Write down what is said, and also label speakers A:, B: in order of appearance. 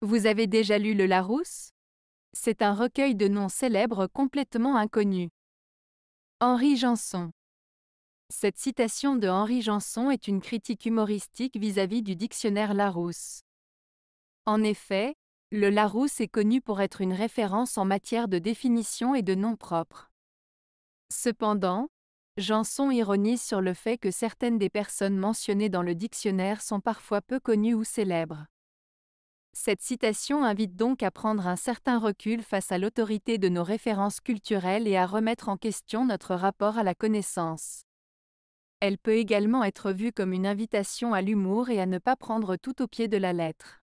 A: Vous avez déjà lu le Larousse C'est un recueil de noms célèbres complètement inconnus. Henri Janson. Cette citation de Henri Janson est une critique humoristique vis-à-vis du dictionnaire Larousse. En effet, le Larousse est connu pour être une référence en matière de définition et de noms propres. Cependant, Janson ironise sur le fait que certaines des personnes mentionnées dans le dictionnaire sont parfois peu connues ou célèbres. Cette citation invite donc à prendre un certain recul face à l'autorité de nos références culturelles et à remettre en question notre rapport à la connaissance. Elle peut également être vue comme une invitation à l'humour et à ne pas prendre tout au pied de la lettre.